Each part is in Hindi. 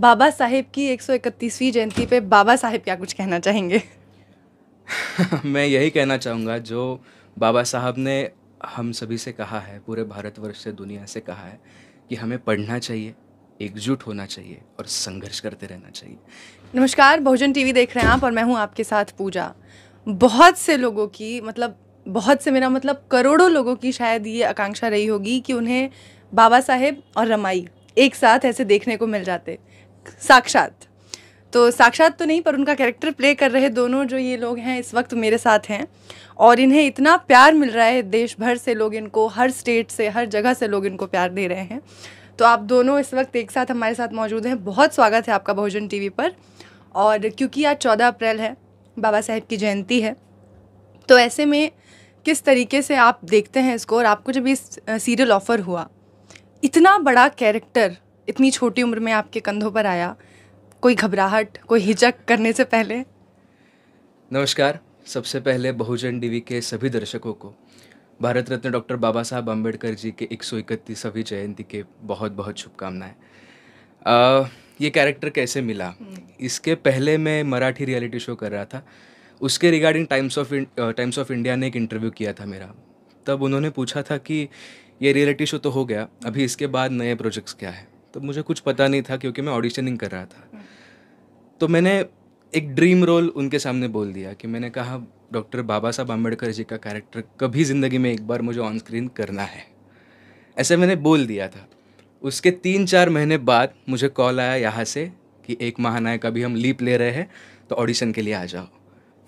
बाबा साहेब की 131वीं जयंती पे बाबा साहेब क्या कुछ कहना चाहेंगे मैं यही कहना चाहूँगा जो बाबा साहब ने हम सभी से कहा है पूरे भारतवर्ष से दुनिया से कहा है कि हमें पढ़ना चाहिए एकजुट होना चाहिए और संघर्ष करते रहना चाहिए नमस्कार बहुजन टीवी देख रहे हैं आप और मैं हूँ आपके साथ पूजा बहुत से लोगों की मतलब बहुत से मेरा मतलब करोड़ों लोगों की शायद ये आकांक्षा रही होगी कि उन्हें बाबा साहेब और रमाई एक साथ ऐसे देखने को मिल जाते साक्षात तो साक्षात तो नहीं पर उनका कैरेक्टर प्ले कर रहे दोनों जो ये लोग हैं इस वक्त मेरे साथ हैं और इन्हें इतना प्यार मिल रहा है देश भर से लोग इनको हर स्टेट से हर जगह से लोग इनको प्यार दे रहे हैं तो आप दोनों इस वक्त एक साथ हमारे साथ मौजूद हैं बहुत स्वागत है आपका बहुजन टीवी पर और क्योंकि आज चौदह अप्रैल है बाबा साहेब की जयंती है तो ऐसे में किस तरीके से आप देखते हैं इसको और आपको जब ये सीरियल ऑफ़र हुआ इतना बड़ा कैरेक्टर इतनी छोटी उम्र में आपके कंधों पर आया कोई घबराहट कोई हिचक करने से पहले नमस्कार सबसे पहले बहुजन टीवी के सभी दर्शकों को भारत रत्न डॉक्टर बाबा साहब अम्बेडकर जी के एक सौ इकतीसवीं जयंती के बहुत बहुत शुभकामनाएं ये कैरेक्टर कैसे मिला हम्म। इसके पहले मैं मराठी रियलिटी शो कर रहा था उसके regarding Times of Times of India ने एक इंटरव्यू किया था मेरा तब उन्होंने पूछा था कि ये रियलिटी शो तो हो गया अभी इसके बाद नए प्रोजेक्ट्स क्या है तो मुझे कुछ पता नहीं था क्योंकि मैं ऑडिशनिंग कर रहा था तो मैंने एक ड्रीम रोल उनके सामने बोल दिया कि मैंने कहा डॉक्टर बाबा साहब आम्बेडकर जी का कैरेक्टर कभी ज़िंदगी में एक बार मुझे ऑन स्क्रीन करना है ऐसे मैंने बोल दिया था उसके तीन चार महीने बाद मुझे कॉल आया यहाँ से कि एक महानायक अभी हम लीप ले रहे हैं तो ऑडिशन के लिए आ जाओ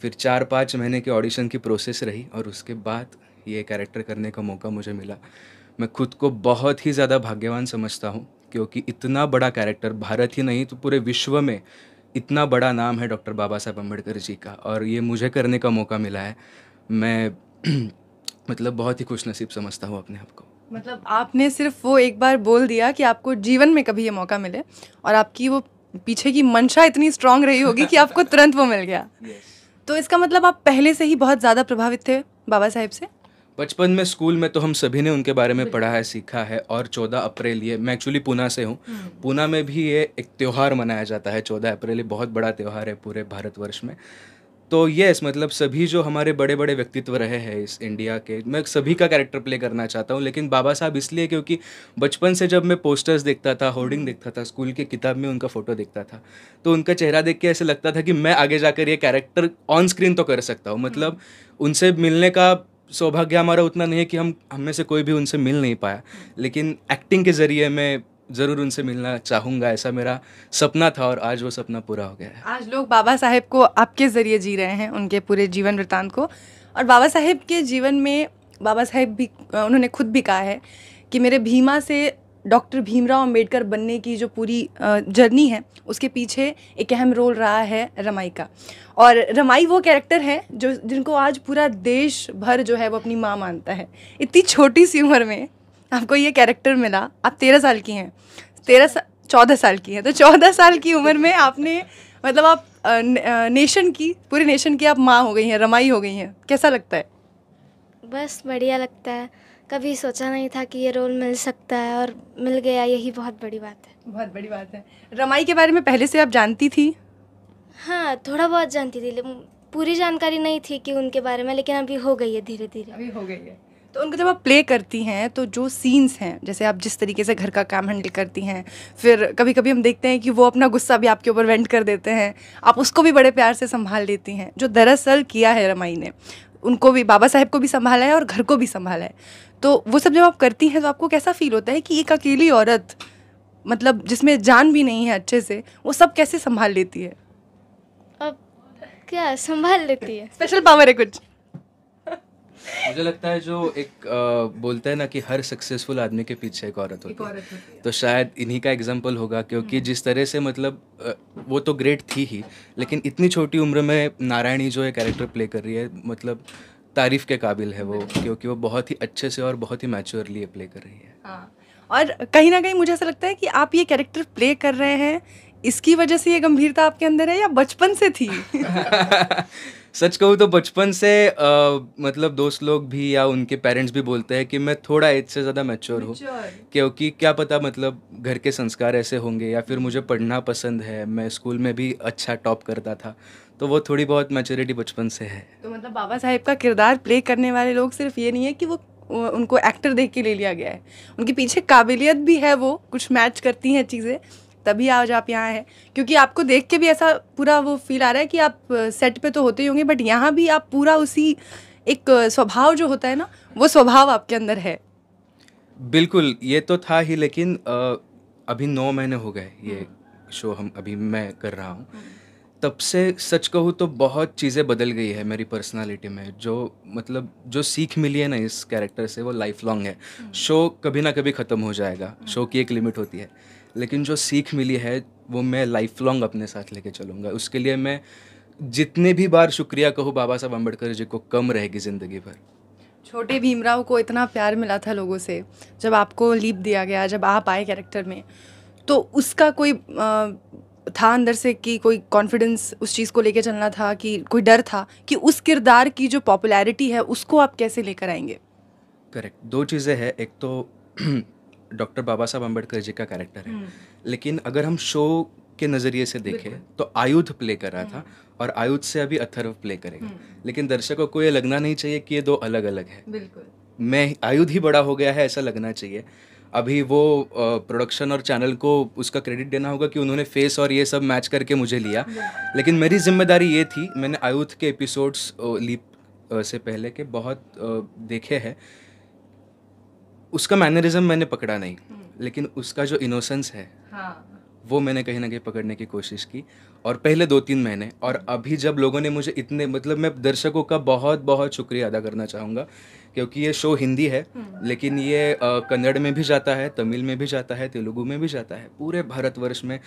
फिर चार पाँच महीने के ऑडिशन की प्रोसेस रही और उसके बाद ये कैरेक्टर करने का मौका मुझे मिला मैं खुद को बहुत ही ज़्यादा भाग्यवान समझता हूँ क्योंकि इतना बड़ा कैरेक्टर भारत ही नहीं तो पूरे विश्व में इतना बड़ा नाम है डॉक्टर बाबा साहब अम्बेडकर जी का और ये मुझे करने का मौका मिला है मैं मतलब बहुत ही खुश नसीब समझता हूँ अपने आप को मतलब आपने सिर्फ वो एक बार बोल दिया कि आपको जीवन में कभी ये मौका मिले और आपकी वो पीछे की मंशा इतनी स्ट्रांग रही होगी कि आपको तुरंत वो मिल गया yes. तो इसका मतलब आप पहले से ही बहुत ज़्यादा प्रभावित थे बाबा साहेब से बचपन में स्कूल में तो हम सभी ने उनके बारे में पढ़ा है सीखा है और चौदह अप्रैल ये मैं एक्चुअली पूना से हूँ हम्म। पूना में भी ये एक त्यौहार मनाया जाता है चौदह अप्रैल ये बहुत बड़ा त्यौहार है पूरे भारतवर्ष में तो येस मतलब सभी जो हमारे बड़े बड़े व्यक्तित्व रहे हैं इस इंडिया के मैं सभी का कैरेक्टर प्ले करना चाहता हूँ लेकिन बाबा साहब इसलिए क्योंकि बचपन से जब मैं पोस्टर्स देखता था होर्डिंग देखता था स्कूल की किताब में उनका फ़ोटो देखता था तो उनका चेहरा देख के ऐसे लगता था कि मैं आगे जाकर ये कैरेक्टर ऑन स्क्रीन तो कर सकता हूँ मतलब हम्म। उनसे मिलने का सौभाग्य हमारा उतना नहीं है कि हम हम में से कोई भी उनसे मिल नहीं पाया लेकिन एक्टिंग के ज़रिए मैं ज़रूर उनसे मिलना चाहूँगा ऐसा मेरा सपना था और आज वो सपना पूरा हो गया है आज लोग बाबा साहेब को आपके ज़रिए जी रहे हैं उनके पूरे जीवन वृतांत को और बाबा साहेब के जीवन में बाबा साहेब भी उन्होंने खुद भी कहा है कि मेरे भीमा से डॉक्टर भीमराव अंबेडकर बनने की जो पूरी जर्नी है उसके पीछे एक अहम रोल रहा है रमाई का और रमाई वो कैरेक्टर है जो जिनको आज पूरा देश भर जो है वो अपनी माँ मानता है इतनी छोटी सी उम्र में आपको ये कैरेक्टर मिला आप तेरह साल की हैं तेरह सा, चौदह साल की हैं तो चौदह साल की उम्र में आपने मतलब आप नेशन की पूरे नेशन की आप माँ हो गई हैं रमाई हो गई हैं कैसा लगता है बस बढ़िया लगता है कभी सोचा नहीं था कि ये रोल मिल सकता है और मिल गया यही बहुत बड़ी बात है बहुत बड़ी बात है रमाई के बारे में पहले से आप जानती थी हाँ थोड़ा बहुत जानती थी पूरी जानकारी नहीं थी कि उनके बारे में लेकिन अभी हो गई है धीरे धीरे अभी हो गई है तो उनको जब आप प्ले करती हैं तो जो सीन्स हैं जैसे आप जिस तरीके से घर का काम हैंडल करती हैं फिर कभी कभी हम देखते हैं कि वो अपना गुस्सा भी आपके ऊपर वेंट कर देते हैं आप उसको भी बड़े प्यार से संभाल लेती हैं जो दरअसल किया है रमाई ने उनको भी बाबा साहेब को भी संभाला है और घर को भी संभाला है तो वो सब जब आप करती हैं तो आपको कैसा फील होता है कि एक अकेली औरत मतलब जिसमें जान भी नहीं है अच्छे से वो सब कैसे संभाल लेती है अब क्या संभाल लेती है स्पेशल पावर है कुछ मुझे लगता है जो एक आ, बोलता है ना कि हर सक्सेसफुल आदमी के पीछे एक औरत होती, है तो शायद इन्हीं का एग्जाम्पल होगा क्योंकि हम्म। जिस तरह से मतलब वो तो ग्रेट थी ही लेकिन इतनी छोटी उम्र में नारायणी जो है कैरेक्टर प्ले कर रही है मतलब तारीफ के काबिल है वो क्योंकि वो बहुत ही अच्छे से और बहुत ही मैच्योरली प्ले कर रही है हाँ, और कहीं ना कहीं मुझे ऐसा लगता है कि आप ये कैरेक्टर प्ले कर रहे हैं इसकी वजह से ये गंभीरता आपके अंदर है या बचपन से थी सच कहूँ तो बचपन से आ, मतलब दोस्त लोग भी या उनके पेरेंट्स भी बोलते हैं कि मैं थोड़ा एज से ज़्यादा मैच्योर हूँ क्योंकि क्या पता मतलब घर के संस्कार ऐसे होंगे या फिर मुझे पढ़ना पसंद है मैं स्कूल में भी अच्छा टॉप करता था तो वो थोड़ी बहुत मैच्योरिटी बचपन से है तो मतलब बाबा साहेब का किरदार प्ले करने वाले लोग सिर्फ ये नहीं है कि वो उनको एक्टर देख के ले लिया गया है उनके पीछे काबिलियत भी है वो कुछ मैच करती हैं चीज़ें तभी आज आप यहाँ हैं क्योंकि आपको देख के भी ऐसा पूरा वो फील आ रहा है कि आप सेट पे तो होते ही होंगे बट यहाँ भी आप पूरा उसी एक स्वभाव जो होता है ना वो स्वभाव आपके अंदर है बिल्कुल ये तो था ही लेकिन अभी नौ महीने हो गए ये शो हम्म। हम अभी मैं कर रहा हूँ हम्म। तब से सच कहूँ तो बहुत चीज़ें बदल गई है मेरी पर्सनालिटी में जो मतलब जो सीख मिली है ना इस कैरेक्टर से वो लाइफ लॉन्ग है शो हम्म। कभी ना कभी ख़त्म हो जाएगा शो की एक लिमिट होती है लेकिन जो सीख मिली है वो मैं लाइफ लॉन्ग अपने साथ लेके चलूँगा उसके लिए मैं जितने भी बार शुक्रिया कहूँ बाबा साहब अम्बेडकर जी को कम रहेगी ज़िंदगी भर छोटे भीमराव को इतना प्यार मिला था लोगों से जब आपको लीप दिया गया जब आप आए कैरेक्टर में तो उसका कोई आ, था अंदर से कि कोई कॉन्फिडेंस उस चीज़ को लेके चलना था कि कोई डर था कि उस किरदार की जो पॉपुलैरिटी है उसको आप कैसे लेकर आएंगे करेक्ट दो चीज़ें हैं एक तो डॉक्टर बाबा साहब अम्बेडकर जी का कैरेक्टर है हम्म। लेकिन अगर हम शो के नज़रिए से देखें तो आयुध प्ले कर रहा था हम्म। और आयुध से अभी अथर्व प्ले करेगा हम्म। लेकिन दर्शकों को ये लगना नहीं चाहिए कि ये दो अलग अलग है मैं आयुध ही बड़ा हो गया है ऐसा लगना चाहिए अभी वो प्रोडक्शन और चैनल को उसका क्रेडिट देना होगा कि उन्होंने फेस और ये सब मैच करके मुझे लिया लेकिन मेरी जिम्मेदारी ये थी मैंने आयुध के एपिसोड्स लीप से पहले के बहुत देखे हैं उसका मैनरिज्म मैंने पकड़ा नहीं लेकिन उसका जो इनोसेंस है हाँ। वो मैंने कहीं ना कहीं पकड़ने की कोशिश की और पहले दो तीन महीने और अभी जब लोगों ने मुझे इतने मतलब मैं दर्शकों का बहुत बहुत शुक्रिया अदा करना चाहूँगा क्योंकि ये शो हिंदी है हम्म। लेकिन ये कन्नड़ में भी जाता है तमिल में भी जाता है तेलुगु में भी जाता है पूरे भारतवर्ष में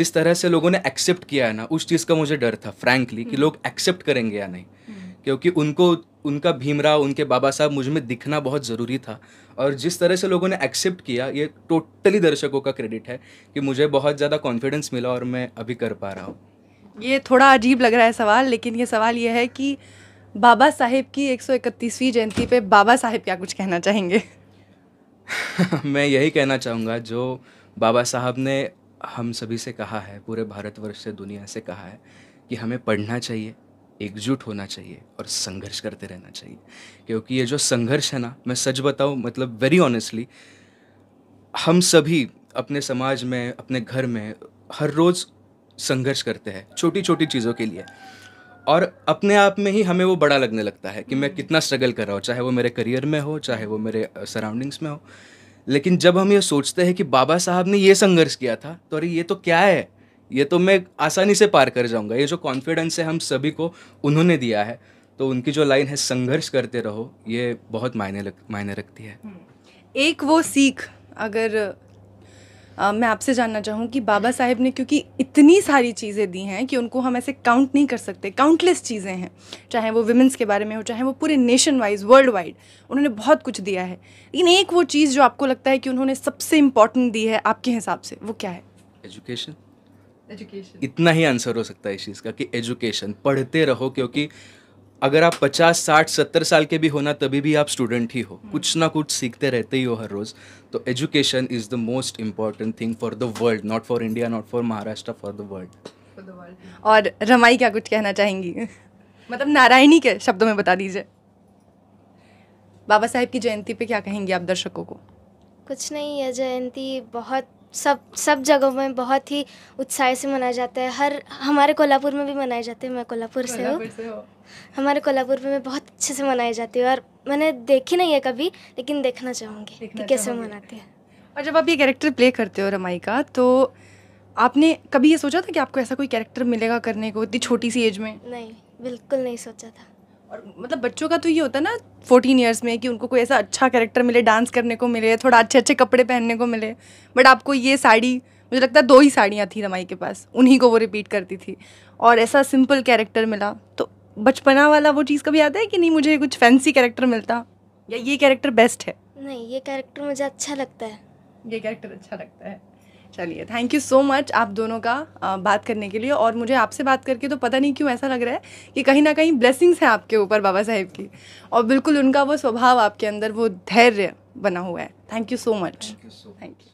जिस तरह से लोगों ने एक्सेप्ट किया है ना उस चीज़ का मुझे डर था फ्रैंकली कि हम्म। लोग एक्सेप्ट करेंगे या नहीं हम्म। क्योंकि उनको उनका भीमराव उनके बाबा साहब मुझ में दिखना बहुत ज़रूरी था और जिस तरह से लोगों ने एक्सेप्ट किया ये टोटली दर्शकों का क्रेडिट है कि मुझे बहुत ज़्यादा कॉन्फिडेंस मिला और मैं अभी कर पा रहा हूँ ये थोड़ा अजीब लग रहा है सवाल लेकिन ये सवाल ये है कि बाबा साहेब की 131वीं जयंती पे बाबा साहेब क्या कुछ कहना चाहेंगे मैं यही कहना चाहूँगा जो बाबा साहब ने हम सभी से कहा है पूरे भारतवर्ष से दुनिया से कहा है कि हमें पढ़ना चाहिए एकजुट होना चाहिए और संघर्ष करते रहना चाहिए क्योंकि ये जो संघर्ष है ना मैं सच बताऊँ मतलब वेरी ऑनेस्टली हम सभी अपने समाज में अपने घर में हर रोज़ संघर्ष करते हैं छोटी छोटी चीज़ों के लिए और अपने आप में ही हमें वो बड़ा लगने लगता है कि मैं हम्म। कितना स्ट्रगल कर रहा हूँ चाहे वो मेरे करियर में हो चाहे वो मेरे सराउंडिंग्स में हो लेकिन जब हम ये सोचते हैं कि बाबा साहब ने ये संघर्ष किया था तो अरे ये तो क्या है ये तो मैं आसानी से पार कर जाऊंगा ये जो कॉन्फिडेंस है हम सभी को उन्होंने दिया है तो उनकी जो लाइन है संघर्ष करते रहो ये बहुत मायने लग मायने रखती है हम्म। एक वो सीख अगर आ, मैं आपसे जानना चाहूँ कि बाबा साहेब ने क्योंकि इतनी सारी चीज़ें दी हैं कि उनको हम ऐसे काउंट नहीं कर सकते काउंटलेस चीज़ें हैं चाहे वो वुमेंस के बारे में हो चाहे वो पूरे नेशन वाइज वर्ल्ड वाइड उन्होंने बहुत कुछ दिया है लेकिन एक वो चीज़ जो आपको लगता है कि उन्होंने सबसे इम्पॉर्टेंट दी है आपके हिसाब से वो क्या है एजुकेशन एजुकेशन इतना ही आंसर हो सकता है इस चीज़ का कि एजुकेशन पढ़ते रहो क्योंकि अगर आप 50, 60, 70 साल के भी होना तभी भी आप स्टूडेंट ही हो कुछ ना कुछ सीखते रहते ही हो हर रोज़ तो education is the most important thing for the world not for India not for Maharashtra for the world और रमाई क्या कुछ कहना चाहेंगी मतलब नारायणी के शब्दों में बता दीजिए बाबा साहेब की जयंती पे क्या कहेंगी आप दर्शकों को कुछ नहीं है जयंती बहुत सब सब जगहों में बहुत ही उत्साह से मनाया जाता है हर हमारे कोल्हापुर में भी मनाए जाते हैं मैं कोल्हापुर से हूँ हमारे कोल्हापुर में बहुत अच्छे से मनाई जाती है और मैंने देखी नहीं है कभी लेकिन देखना चाहूँगी कि कैसे मनाते हैं और जब आप ये कैरेक्टर प्ले करते हो रमाई का तो आपने कभी ये सोचा था कि आपको ऐसा कोई कैरेक्टर मिलेगा करने को इतनी छोटी सी एज में नहीं बिल्कुल नहीं सोचा था और मतलब बच्चों का तो ये होता है ना फोर्टीन ईयर्स में कि उनको कोई ऐसा अच्छा कैरेक्टर मिले डांस करने को मिले थोड़ा अच्छे अच्छे कपड़े पहनने को मिले बट आपको ये साड़ी मुझे लगता है दो ही साड़ियाँ थी रमाई के पास उन्हीं को वो रिपीट करती थी और ऐसा सिंपल कैरेक्टर मिला तो बचपना वाला वो चीज़ कभी आता है कि नहीं मुझे कुछ फैंसी कैरेक्टर मिलता या ये कैरेक्टर बेस्ट है नहीं ये कैरेक्टर मुझे अच्छा लगता है ये कैरेक्टर अच्छा लगता है चलिए थैंक यू सो मच आप दोनों का आ, बात करने के लिए और मुझे आपसे बात करके तो पता नहीं क्यों ऐसा लग रहा है कि कहीं ना कहीं ब्लेसिंग्स हैं आपके ऊपर बाबा साहेब की और बिल्कुल उनका वो स्वभाव आपके अंदर वो धैर्य बना हुआ है thank you so much thank you